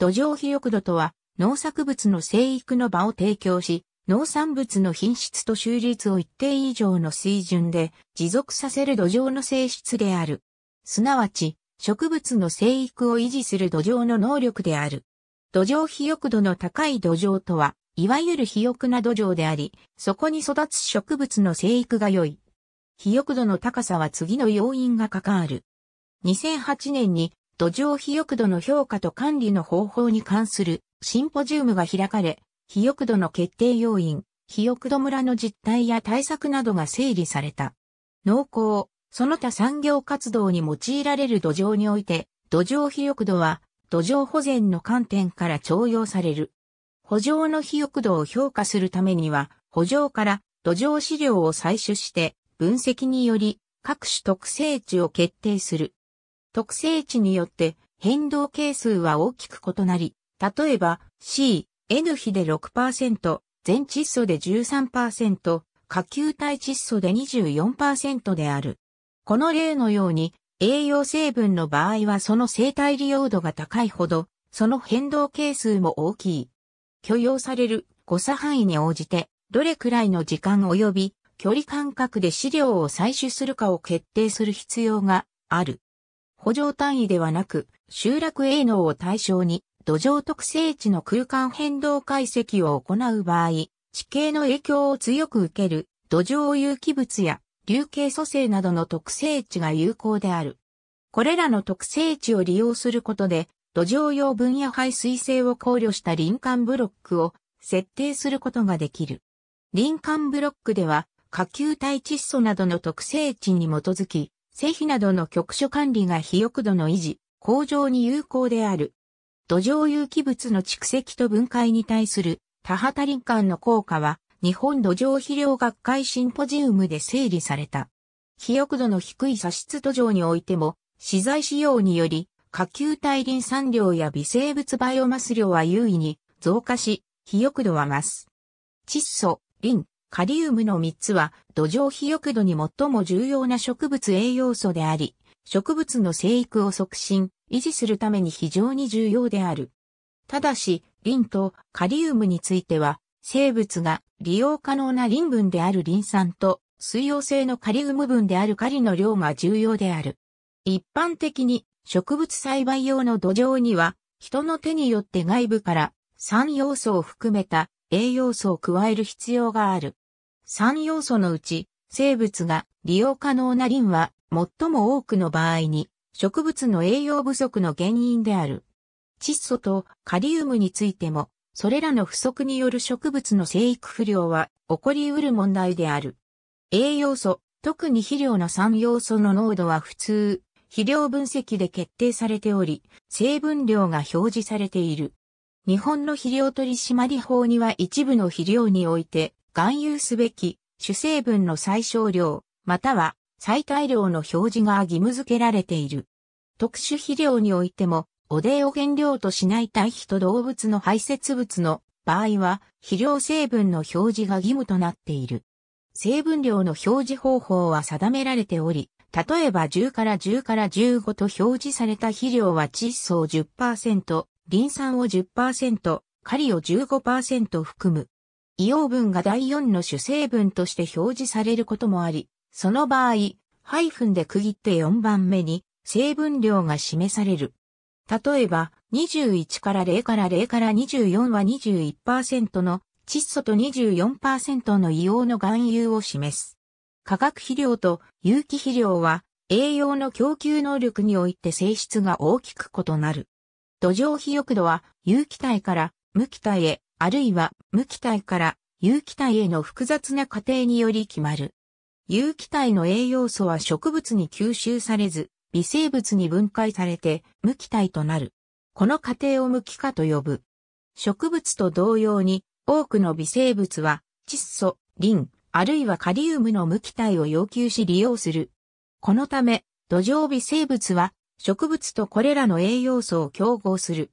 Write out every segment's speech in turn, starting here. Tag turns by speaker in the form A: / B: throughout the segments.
A: 土壌肥沃土とは、農作物の生育の場を提供し、農産物の品質と収率を一定以上の水準で持続させる土壌の性質である。すなわち、植物の生育を維持する土壌の能力である。土壌肥沃度の高い土壌とは、いわゆる肥沃な土壌であり、そこに育つ植物の生育が良い。肥沃度の高さは次の要因が関わる。2008年に土壌肥沃土の評価と管理の方法に関するシンポジウムが開かれ、肥沃土の決定要因、肥沃土村の実態や対策などが整理された。農耕、その他産業活動に用いられる土壌において、土壌肥沃土は土壌保全の観点から徴用される。補助の肥沃度を評価するためには、補助から土壌資料を採取して、分析により各種特性値を決定する。特性値によって変動係数は大きく異なり、例えば C、N 比で6%、全窒素で13%、下級体窒素で24%である。この例のように、栄養成分の場合はその生体利用度が高いほど、その変動係数も大きい。許容される誤差範囲に応じて、どれくらいの時間及び距離間隔で資料を採取するかを決定する必要がある。補助単位ではなく、集落営農を対象に、土壌特性値の空間変動解析を行う場合、地形の影響を強く受ける土壌有機物や流形組成などの特性値が有効である。これらの特性値を利用することで、土壌用分野排水性を考慮した林間ブロックを設定することができる。林間ブロックでは、下級体窒素などの特性値に基づき、製品などの局所管理が肥沃度の維持、向上に有効である。土壌有機物の蓄積と分解に対する田畑林間の効果は日本土壌肥料学会シンポジウムで整理された。肥沃度の低い砂質土壌においても、資材使用により、下級対林産量や微生物バイオマス量は優位に増加し、肥沃度は増す。窒素、リン、カリウムの3つは土壌肥沃度に最も重要な植物栄養素であり、植物の生育を促進、維持するために非常に重要である。ただし、リンとカリウムについては、生物が利用可能なリン分であるリン酸と水溶性のカリウム分であるカリの量が重要である。一般的に植物栽培用の土壌には、人の手によって外部から酸要素を含めた栄養素を加える必要がある。3要素のうち、生物が利用可能なリンは最も多くの場合に植物の栄養不足の原因である。窒素とカリウムについても、それらの不足による植物の生育不良は起こり得る問題である。栄養素、特に肥料の3要素の濃度は普通、肥料分析で決定されており、成分量が表示されている。日本の肥料取締法には一部の肥料において、含有すべき主成分の最小量、または最大量の表示が義務付けられている。特殊肥料においても、汚泥を原料としない堆肥と動物の排泄物の場合は、肥料成分の表示が義務となっている。成分量の表示方法は定められており、例えば10から10から15と表示された肥料は窒素を10%、リン酸を10%、カリを15%含む。硫黄分が第4の主成分として表示されることもあり、その場合、ハイフンで区切って4番目に成分量が示される。例えば、21から0から0から24は21%の窒素と24%の硫黄の含有を示す。化学肥料と有機肥料は栄養の供給能力において性質が大きく異なる。土壌肥沃度は有機体から無機体へあるいは無機体から有機体への複雑な過程により決まる。有機体の栄養素は植物に吸収されず、微生物に分解されて無機体となる。この過程を無機化と呼ぶ。植物と同様に多くの微生物は窒素、リン、あるいはカリウムの無機体を要求し利用する。このため土壌微生物は植物とこれらの栄養素を競合する。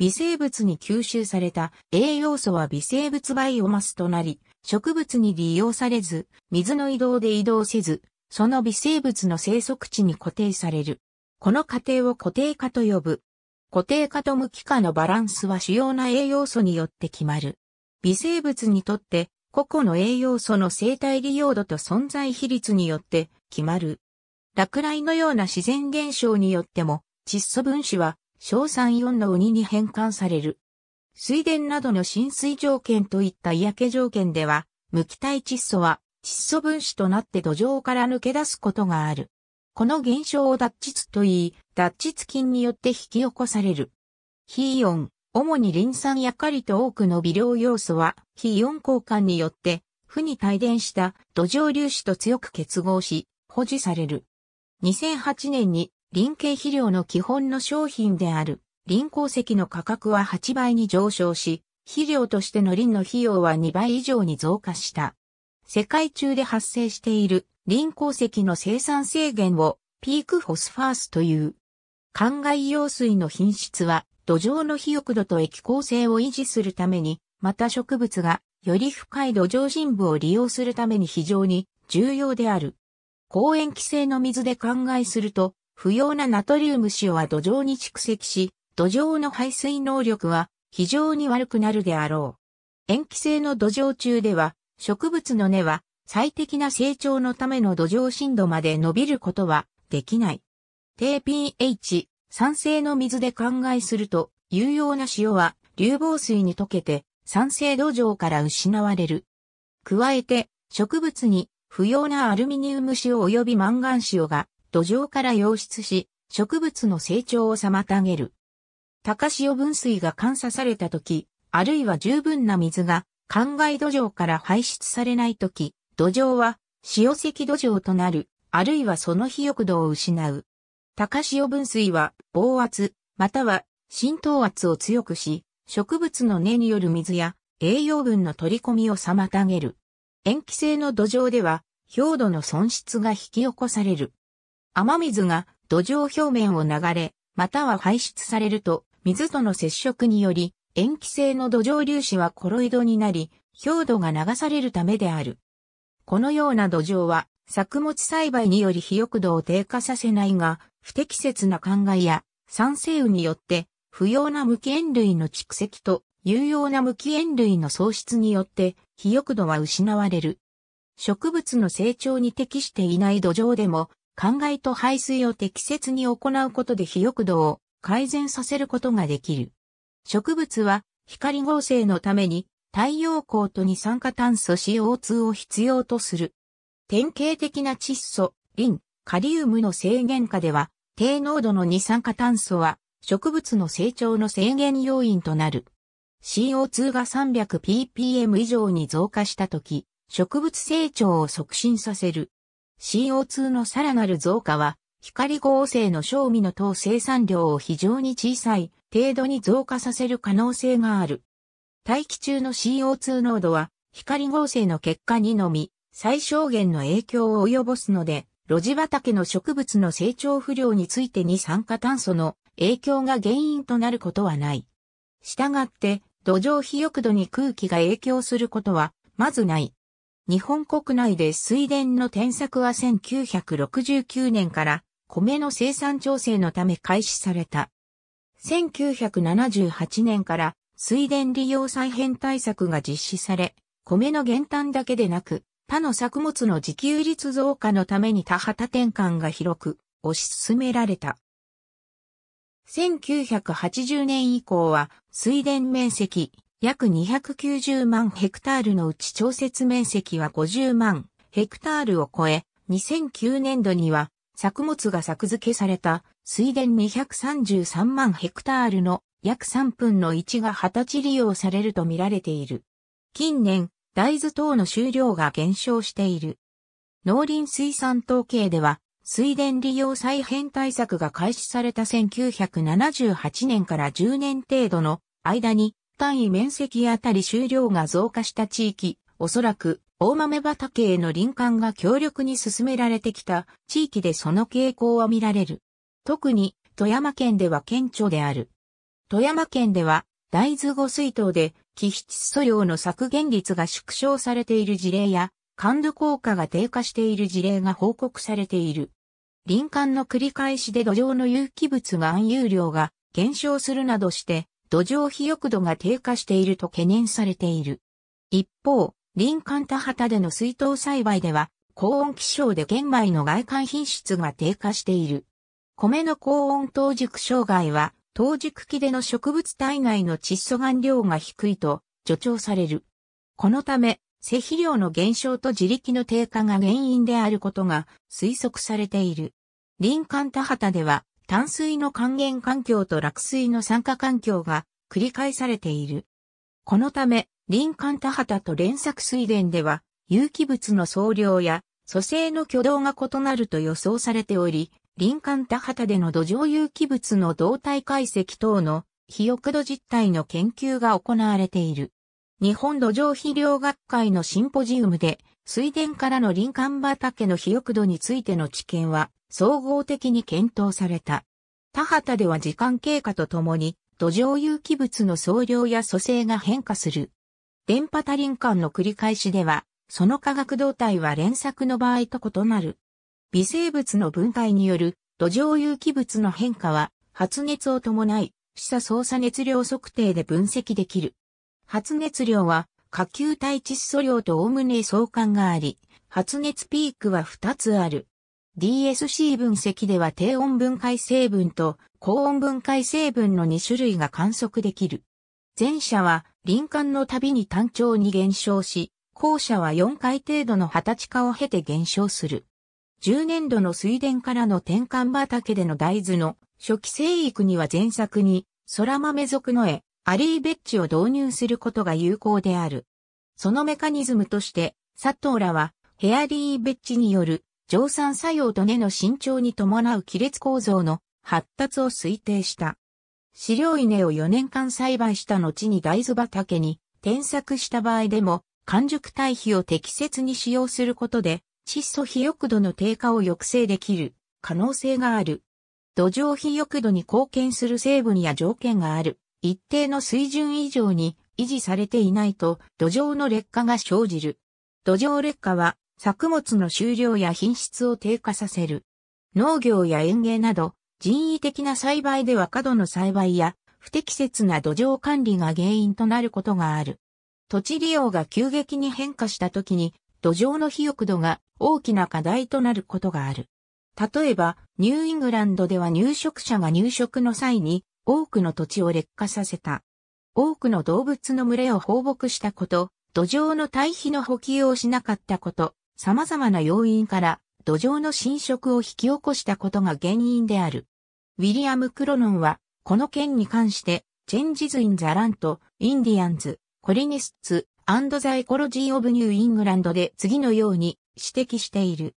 A: 微生物に吸収された栄養素は微生物バイオマスとなり、植物に利用されず、水の移動で移動せず、その微生物の生息地に固定される。この過程を固定化と呼ぶ。固定化と無機化のバランスは主要な栄養素によって決まる。微生物にとって個々の栄養素の生態利用度と存在比率によって決まる。落雷のような自然現象によっても窒素分子は小オンの鬼に変換される。水田などの浸水条件といった嫌気条件では、無機体窒素は窒素分子となって土壌から抜け出すことがある。この現象を脱窒と言い、脱窒菌によって引き起こされる。非イオン、主にリン酸やカリと多くの微量要素は、非イオン交換によって、負に帯電した土壌粒子と強く結合し、保持される。2008年に林系肥料の基本の商品である林鉱石の価格は8倍に上昇し、肥料としての林の費用は2倍以上に増加した。世界中で発生している林鉱石の生産制限をピークフォスファースという。灌漑用水の品質は土壌の肥沃度と液構性を維持するために、また植物がより深い土壌深部を利用するために非常に重要である。公園規制の水で灌漑すると不要なナトリウム塩は土壌に蓄積し、土壌の排水能力は非常に悪くなるであろう。塩基性の土壌中では、植物の根は最適な成長のための土壌深度まで伸びることはできない。低 pH、酸性の水で考えすると、有用な塩は流防水に溶けて酸性土壌から失われる。加えて、植物に不要なアルミニウム塩及びマンガン塩が土壌から溶出し、植物の成長を妨げる。高潮分水が監査された時、あるいは十分な水が、灌漑土壌から排出されない時、土壌は、潮石土壌となる、あるいはその肥沃度を失う。高潮分水は、暴圧、または、浸透圧を強くし、植物の根による水や栄養分の取り込みを妨げる。塩基性の土壌では、表土の損失が引き起こされる。雨水が土壌表面を流れ、または排出されると、水との接触により、塩基性の土壌粒子はコロイドになり、表土が流されるためである。このような土壌は、作物栽培により肥沃度を低下させないが、不適切な灌漑や酸性雨によって、不要な無機塩類の蓄積と有用な無機塩類の喪失によって、肥沃度は失われる。植物の成長に適していない土壌でも、灌漑と排水を適切に行うことで肥沃度を改善させることができる。植物は光合成のために太陽光と二酸化炭素 CO2 を必要とする。典型的な窒素、リン、カリウムの制限下では、低濃度の二酸化炭素は植物の成長の制限要因となる。CO2 が 300ppm 以上に増加したとき、植物成長を促進させる。CO2 のさらなる増加は、光合成の賞味の等生産量を非常に小さい程度に増加させる可能性がある。大気中の CO2 濃度は、光合成の結果にのみ、最小限の影響を及ぼすので、露地畑の植物の成長不良について二酸化炭素の影響が原因となることはない。したがって、土壌肥沃度に空気が影響することは、まずない。日本国内で水田の転作は1969年から米の生産調整のため開始された。1978年から水田利用再編対策が実施され、米の減反だけでなく、他の作物の自給率増加のために多畑転換が広く推し進められた。1980年以降は水田面積、約290万ヘクタールのうち調節面積は50万ヘクタールを超え、2009年度には作物が作付けされた水田233万ヘクタールの約3分の1が畑地利用されると見られている。近年、大豆等の収量が減少している。農林水産統計では、水田利用再編対策が開始された1978年から10年程度の間に単位面積あたり収量が増加した地域、おそらく大豆畑への林間が強力に進められてきた地域でその傾向は見られる。特に富山県では顕著である。富山県では大豆ご水筒で気質素量の削減率が縮小されている事例や、感度効果が低下している事例が報告されている。林間の繰り返しで土壌の有機物含有量が減少するなどして土壌肥沃度が低下していると懸念されている。一方、林間田畑での水筒栽培では、高温気象で玄米の外観品質が低下している。米の高温当熟障害は、当熟期での植物体内の窒素含量が低いと助長される。このため、施肥量の減少と自力の低下が原因であることが推測されている。林間田畑では淡水の還元環境と落水の酸化環境が繰り返されている。このため、林間田畑と連作水田では、有機物の総量や組成の挙動が異なると予想されており、林間田畑での土壌有機物の動態解析等の肥沃土実態の研究が行われている。日本土壌肥料学会のシンポジウムで水田からの林間畑の肥沃度についての知見は、総合的に検討された。田畑では時間経過とともに、土壌有機物の総量や組成が変化する。電波多林間の繰り返しでは、その化学動態は連作の場合と異なる。微生物の分解による土壌有機物の変化は、発熱を伴い、示唆操作熱量測定で分析できる。発熱量は、下級体窒素量と概ね相関があり、発熱ピークは2つある。DSC 分析では低温分解成分と高温分解成分の2種類が観測できる。前者は臨間のたびに単調に減少し、後者は4回程度の十地化を経て減少する。10年度の水田からの転換畑での大豆の初期生育には前作に空豆属の絵、アリーベッジを導入することが有効である。そのメカニズムとして、佐藤らは、ヘアリーベッジによる、乗散作用と根の伸長に伴う亀裂構造の発達を推定した。飼料稲を4年間栽培した後に大豆畑に転作した場合でも、完熟堆肥を適切に使用することで、窒素肥沃度の低下を抑制できる可能性がある。土壌肥沃度に貢献する成分や条件がある。一定の水準以上に維持されていないと土壌の劣化が生じる。土壌劣化は作物の収量や品質を低下させる。農業や園芸など人為的な栽培では過度の栽培や不適切な土壌管理が原因となることがある。土地利用が急激に変化した時に土壌の肥沃度が大きな課題となることがある。例えば、ニューイングランドでは入植者が入植の際に多くの土地を劣化させた。多くの動物の群れを放牧したこと、土壌の堆肥の補給をしなかったこと、様々な要因から土壌の侵食を引き起こしたことが原因である。ウィリアム・クロノンは、この件に関して、チェンジズ・イン・ザ・ラント、インディアンズ、コリニスツ、アンド・ザ・エコロジー・オブ・ニュー・イングランドで次のように指摘している。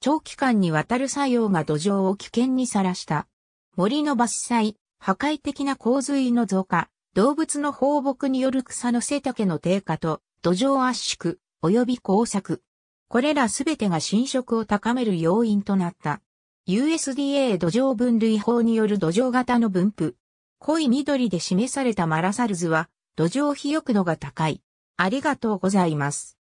A: 長期間にわたる作用が土壌を危険にさらした。森の伐採、破壊的な洪水の増加、動物の放牧による草の背丈の低下と土壌圧縮、及び工作。これらすべてが侵食を高める要因となった。USDA 土壌分類法による土壌型の分布。濃い緑で示されたマラサルズは土壌肥沃度が高い。ありがとうございます。